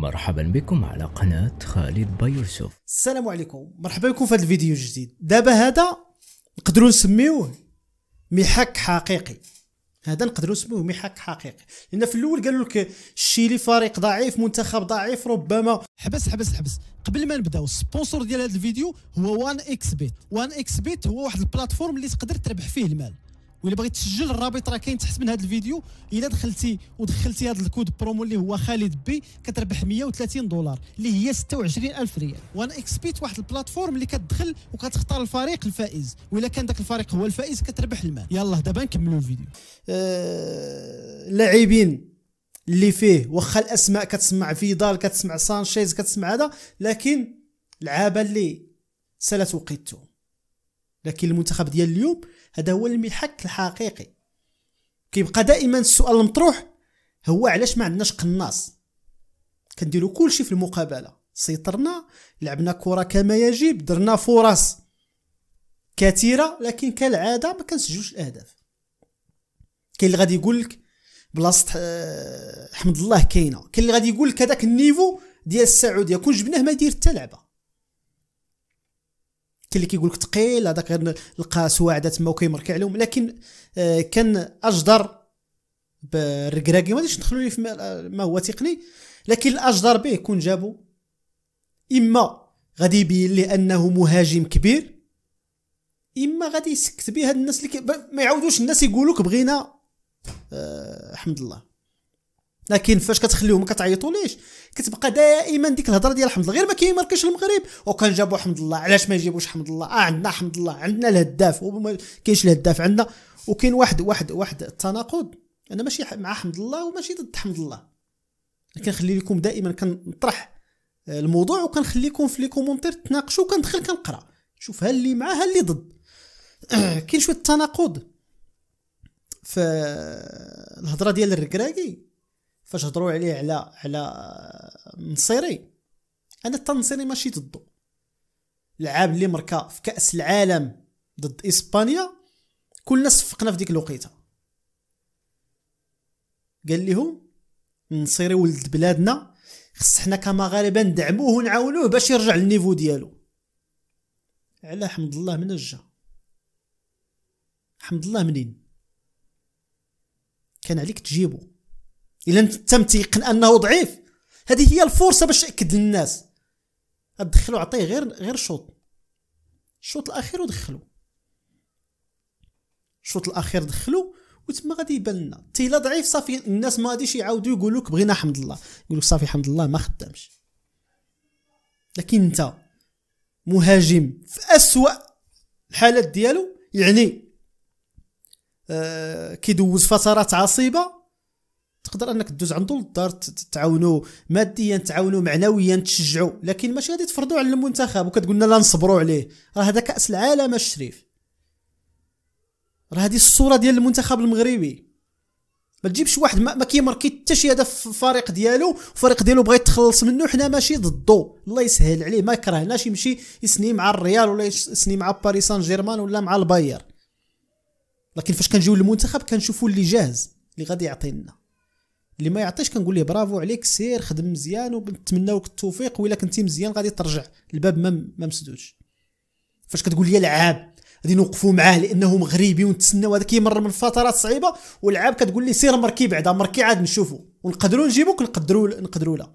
مرحبا بكم على قناة خالد بايوسف السلام عليكم مرحبا بكم في هذا الفيديو الجديد دابا هذا نقدروا نسميوه محك حقيقي هذا نقدروا نسميوه محك حقيقي لان في الاول قالوا لك الشيلي فريق ضعيف منتخب ضعيف ربما حبس حبس حبس قبل ما نبداو السبونسور ديال هذا الفيديو هو وان اكس بيت وان اكس بيت هو واحد البلاتفورم اللي تقدر تربح فيه المال وإلا بغيت تسجل الرابط راه كاين تحت من هذا الفيديو الا دخلتي ودخلتي هذا الكود برومو اللي هو خالد بي كتربح 130 دولار اللي هي 26000 ريال وانا اكسبيت واحد البلاتفورم اللي كتدخل وكتختار الفريق الفائز وإلا كان ذاك الفريق هو الفائز كتربح المال يلا دابا نكملوا الفيديو آه، لاعبين اللي فيه واخا الاسماء كتسمع فيدال كتسمع سانشيز كتسمع هذا لكن لعابه اللي سالت وقيتهم لكن المنتخب ديال اليوم هذا هو المحك الحقيقي كيبقى دائما السؤال المطروح هو علاش ما عندناش قناص كنديرو كلشي في المقابله سيطرنا لعبنا كره كما يجب درنا فرص كثيره لكن كالعاده ما كنسجلوش الاهداف كاين اللي غادي يقول لك بلاصه آه، حمد الله كاينه كاين اللي غادي يقول لك هذاك النيفو ديال السعوديه كون جبناه ما يدير حتى لعبه كاين اللي كيقول لك ثقيل هذاك غير لقى سواعده تما وكيمركي عليهم لكن آه، كان اجدر بالركراكي ما غاديش ندخلوا في آه، ما هو تقني لكن الاجدر به كون جابو اما غادي يبين ليه انه مهاجم كبير اما غادي يسكت به هاد الناس اللي ما يعاودوش الناس لك بغينا أه حمد الله لكن فاش كتخليهم ما كتعيطوليش كتبقى دائما ديك الهضره ديال حمد الله غير ما كيماركش المغرب وكان جابوا حمد الله علاش ما يجيبوش حمد الله اه عندنا حمد الله عندنا الهداف وما كاينش الهداف عندنا وكاين واحد واحد واحد التناقض انا ماشي مع حمد الله وماشي ضد حمد الله لكن خلي لكم دائما كنطرح آه، الموضوع وكنخليكم في لي كومونتير تناقشوا وكندخل كنقرا شوف ها اللي معاه ها اللي ضد كاين شويه التناقض في آه، الهضره ديال الركراكي فاش هضروا عليه على على نصيري انا التنصيري ماشي ضده لعاب اللي مركا في كاس العالم ضد اسبانيا كلنا صفقنا في ديك الوقيته قال لهم نصيري ولد بلادنا خص حنا كمغاربه ندعموه ونعاونوه باش يرجع للنيفو ديالو على حمد الله من جا حمد الله منين كان عليك تجيبو الا انت تيقن انه ضعيف هذه هي الفرصه باش تاكد للناس ادخلوا عطيه غير غير شوط الشوط الاخير ودخلوا الشوط الاخير دخلوا وتما غادي يبان لنا تي لا ضعيف صافي الناس ما غاديش يعاودوا يقولوا لك بغينا حمد الله يقولوا صافي حمد الله ما خدامش لكن انت مهاجم في اسوا الحالات ديالو يعني آه كيدوز فترات عصيبه تقدر انك تدوز عنده للدار تعاونوا ماديا تعاونوا معنويا تشجعوا لكن ماشي غادي تفرضوا على المنتخب وكتقول لنا لا نصبروا عليه راه هذا كاس العالم الشريف راه هذه الصوره ديال المنتخب المغربي ما تجيبش واحد ما, ما كيماركي حتى شي هدف في الفريق ديالو الفريق ديالو بغا يتخلص منه حنا ماشي ضده الله يسهل عليه ما يكرهناش يمشي يسني مع الريال ولا يسني مع باريس سان جيرمان ولا مع الباير لكن فاش كنجيو للمنتخب كنشوفوا اللي جاهز اللي غادي يعطينا اللي ما يعطيش كنقول ليه برافو عليك سير خدم مزيان وبنتمناوك التوفيق وإلا كنتي مزيان غادي ترجع الباب ما ما مسدودش فاش كتقول لي العاب غادي نوقفوا معاه لانه مغربي ونتسناو هذا كيمر من فترات صعيبه والعاب كتقول لي سير مركي بعدا مركي عاد نشوفو ونقدروا نجيبوك نقدروا نقدروا لا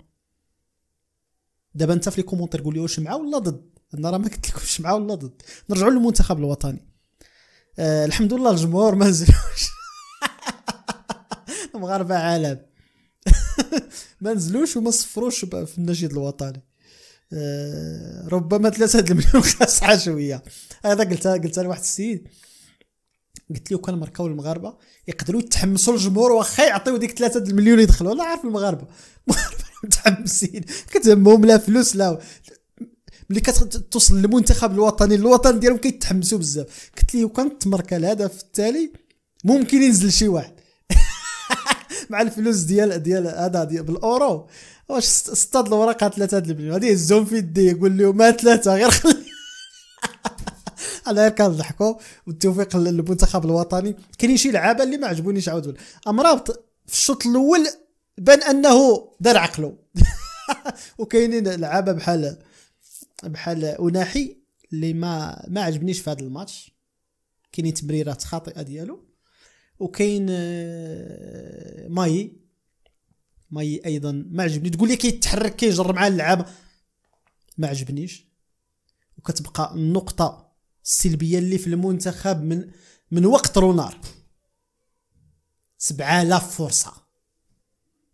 دابا انت في لي كومونتير قول لي واش مع ولا ضد انا راه ما قلت لكمش مع ولا ضد نرجعوا للمنتخب الوطني آه الحمد لله الجمهور ما نزلوش المغاربه عالم ما نزلوش وما صفروش في النشيد الوطني آه، ربما ثلاثة هاد المليون خاصها شوية هذا قلتها قلتها لواحد السيد قلت له كان مركاو المغاربه يقدروا يتحمسوا الجمهور واخا يعطيو ديك 3 المليون يدخلوا انا عارف المغاربه المغاربه متحمسين كتهمهم لا فلوس لا ملي كتوصل للمنتخب الوطني الوطن ديالهم كيتحمسوا بزاف قلت له كان تمركا الهدف التالي ممكن ينزل شي واحد مع الفلوس ديال ديال هذا ديال بالاورو واش اصطاد الوراق ثلاثه د البنين غادي يهزهم في يدي يقول لهم ما ثلاثه غير خلي على غير كنضحكوا والتوفيق للمنتخب الوطني كاينين شي لعابه اللي ما عجبونيش عاود امرابط في الشوط الاول بان انه دار عقله وكاينين لعابه بحال بحال اوناحي اللي ما ما عجبنيش في هذا الماتش كاينين تمريرات خاطئه ديالو وكاين آه، ماي ماي ايضا ما عجبني تقول لي كيتحرك كيجر مع اللعابه ما عجبنيش وكتبقى النقطه السلبيه اللي في المنتخب من من وقت رونار سبعة فرصة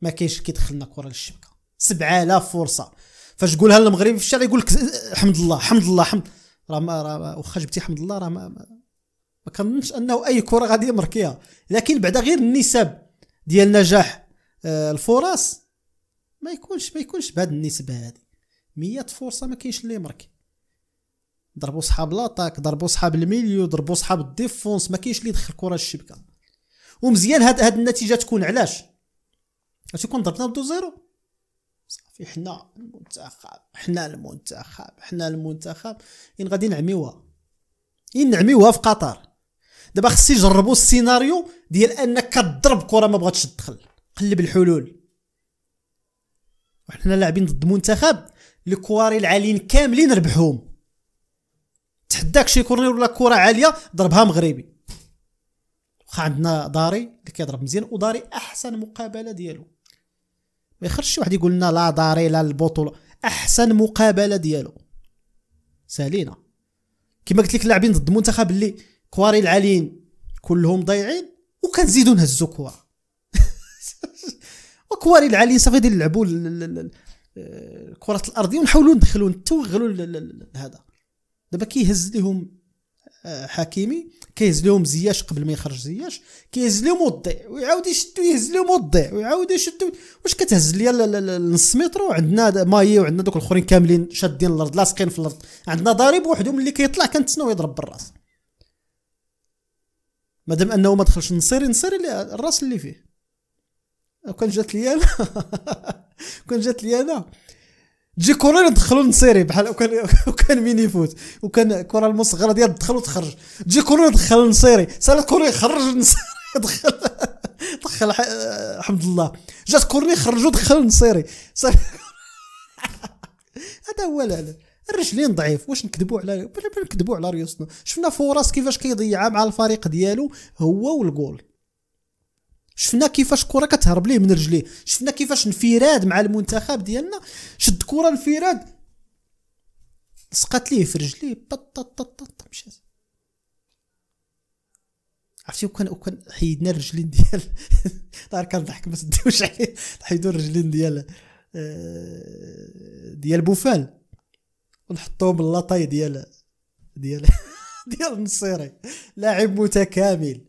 ما كاينش كيدخلنا كرة للشبكة سبعة فرصة فاش تقولها للمغرب في الشارع يقول لك حمد الله حمد الله حمد راه ما راه واخا جبتي حمد الله راه ما ما, ما كنظنش انه اي كره غادي يمركيها لكن بعدا غير النسب ديال نجاح آه، الفرص ما يكونش ما يكونش بهاد النسبه هذه 100 فرصه ما كاينش اللي مركي ضربوا صحاب لاطاك ضربوا صحاب الميليو ضربوا صحاب الديفونس ما كاينش اللي يدخل كره الشبكه ومزيان هاد هاد النتيجه تكون علاش غتكون ضربنا بدو زيرو صافي حنا المنتخب حنا المنتخب حنا المنتخب ان غادي نعميوها ان نعميوها في قطر دابا خصي يجربوا السيناريو ديال انك كضرب كره ما بغاتش تدخل قلب الحلول وحنا لاعبين ضد منتخب الكواري العاليين كاملين ربحوهم تحداك شي كورنير ولا كره عاليه ضربها مغربي واخا عندنا داري اللي كيضرب مزيان وداري احسن مقابله ديالو ما يخرجش شي واحد يقول لنا لا داري لا البطوله احسن مقابله ديالو سالينا كما قلت لك اللاعبين ضد المنتخب اللي كواري العاليين كلهم ضايعين وكنزيدو نهزو كوره وكواري العاليين صافي غادي نلعبوا الكرة الارضيه ونحاولوا ندخلوا نتوغلوا هذا دابا كيهز لهم آه، حكيمي كيهز لهم زياش قبل ما يخرج زياش كيهز لهم وضيع ويعاود يشدو يهز لهم وضيع ويعاود يشدو واش كتهز ليا نص متر وعندنا ماي وعندنا دوك الاخرين كاملين شادين الارض لاصقين في الارض عندنا ضارب وحدهم اللي كيطلع كنتسناو يضرب بالراس مادام انه ما دخلش نصيري نصيري الراس اللي فيه وكان جات لي انا كون جات لي انا تجي كورة ندخلو نصيري بحال وكان وكان مين يفوت وكان كرة المصغرة ديال تدخل وتخرج تجي كورة ندخل نصيري سالت كورة يخرج نصيري دخل دخل حمد الله جات كورني خرجو دخل نصيري هذا هو العلاج الرجلين ضعيف واش نكذبوا على بلا نكذبوا على ريوسنا شفنا فرص كيفاش كيضيعها مع الفريق ديالو هو والجول شفنا كيفاش كره كتهرب ليه من رجليه شفنا كيفاش انفراد مع المنتخب ديالنا شد كره انفراد سقط ليه في رجليه بط مشات عرفتي وكان وكان حيدنا الرجلين ديال دار كنضحك ما سديوش عليه حيدوا الرجلين ديال آه، ديال بوفال ونحطوه باللاطاي ديال ديال ديال النصيري لاعب متكامل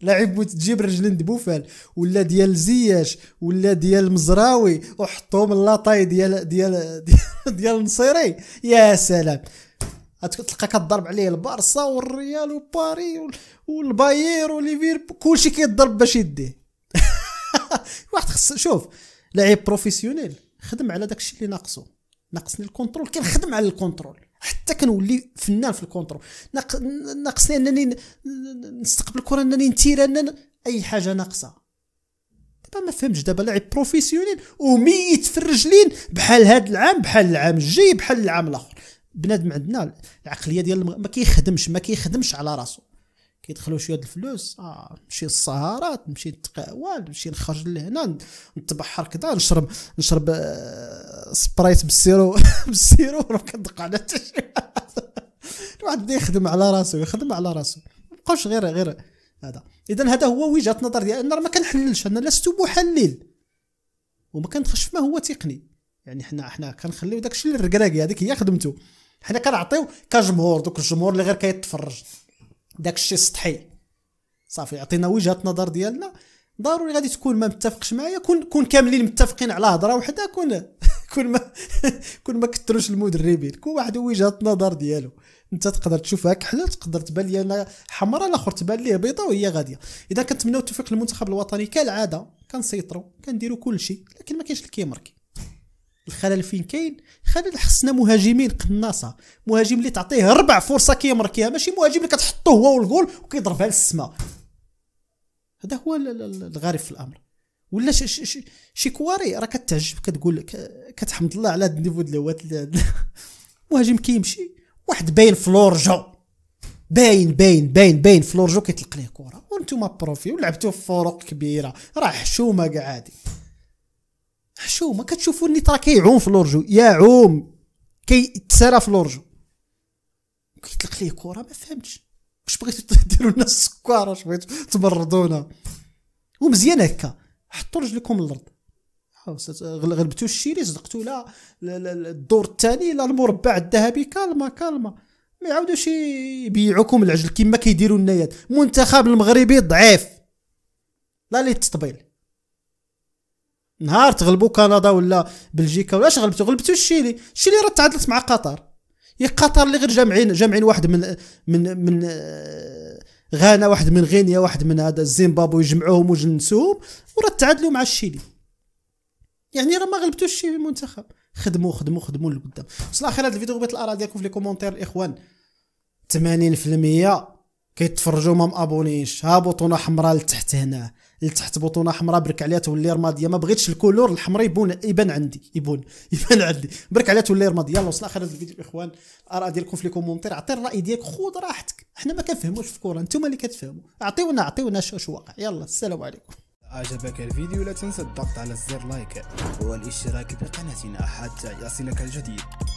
لاعب تجيب رجلين دبوفال ولا ديال زياش ولا ديال مزراوي وحطهم لاطاي ديال ديال ديال النصيري يا سلام تلقى كضرب عليه البارسا والريال وباري والباير وليفير كلشي كيضرب باش يديه واحد خص شوف لاعب بروفيسيونيل خدم على داكشي اللي ناقصو ناقصني الكونترول كنخدم على الكونترول حتى كنولي فنان في الكونترول ناقصني انني نستقبل الكره انني نتير انني اي حاجه ناقصه دابا ما فهمتش دابا لاعب بروفيسيونيل وميت في الرجلين بحال هذا العام بحال العام الجاي بحال العام الاخر بنادم عندنا العقليه ديال ما كيخدمش ما كيخدمش على راسو كيدخلوا شويه الفلوس آه نمشي للسهرات نمشي للتقاوال نمشي نخرج لهنا نتبحر كذا نشرب نشرب آه سبرايت بالسيرو بالسيرو راه كندق على حتى شي الواحد بدا يخدم على راسو يخدم على راسو بقاوش غير غير هذا اذا هذا هو وجهه نظر ديالي انا ما كنحللش انا لست محلل وما كندخلش فيما هو تقني يعني حنا حنا كنخليو داكشي للركراكي هذيك هي خدمته حنا كنعطيو كجمهور دوك الجمهور اللي غير كيتفرج داك الشيء سطحي صافي عطينا وجهه نظر ديالنا ضروري غادي تكون ما متفقش معايا كون كون كاملين متفقين على هضره وحده كون كون ما كون ما كثروش المدربين كون واحد وجهه نظر ديالو انت تقدر تشوفها كحله تقدر تبان لي انا حمراء الاخر تبان ليه بيضاء وهي غاديه اذا كنتمناو التوفيق للمنتخب الوطني كالعاده كنسيطروا كنديروا كل شيء لكن ما كاينش اللي الخلل فين كاين خلل خصنا مهاجمين قناصه مهاجم اللي تعطيه ربع فرصه كيمركيها ماشي مهاجم اللي كتحطوه هو والجول وكيضربها للسماء هذا هو الغريب في الامر ولا شي كواري راه كتعجب كتقول كتحمد الله على هذا النيفو ديال هو مهاجم كيمشي واحد باين فلورجو باين باين باين باين فلورجو كيطلق ليه كره وانتم بروفي ولعبتوا في فرق كبيره راه حشومه كاع عادي شو ما كتشوفوني ترى كيعوم في لورجو يعوم كيتسرى في لورجو كيطلق ليه كره ما فهمتش واش بغيتو ديروا لنا السكار واش بغيتو تبردونا ومزيان هكا حطوا رجلكم الارض غلبتو الشيري صدقتو لا الدور الثاني لا المربع الذهبي كالما كالما ما يعاودوش يبيعوكم العجل كما كيديروا النايات منتخب المغربي ضعيف لا لي تطبيل نهار تغلبوا كندا ولا بلجيكا ولا اش غلبتوا غلبتوا الشيلي الشيلي راه تعادلت مع قطر يا قطر اللي غير جامعين جامعين واحد من من من آه، غانا واحد من غينيا واحد من هذا الزيمبابوي يجمعوهم وجنسوهم وراه تعادلوا مع الشيلي يعني راه ما غلبتوش شي منتخب خدموا خدموا خدموا لقدام وصل الاخير هذا الفيديو بغيت الاراء ديالكم في لي كومونتير الاخوان 80% كيتفرجوا ما مابونيش ها بطونه حمراء لتحت هنا لتحت بطونه حمراء برك عليها تولي رماديه ما بغيتش الكولور الحمراء يبون يبان عندي يبون يبان عندي برك عليها تولي رماديه يلا وصل اخر الفيديو الاخوان الاراء ديالكم في لي كومونتير عطي الراي ديالك خذ راحتك حنا ما كنفهموش في الكوره انتم اللي كتفهموا اعطيونا اعطيونا شو, شو واقع يلا السلام عليكم أعجبك الفيديو لا تنسى الضغط على زر لايك والاشتراك بقناتنا حتى يصلك الجديد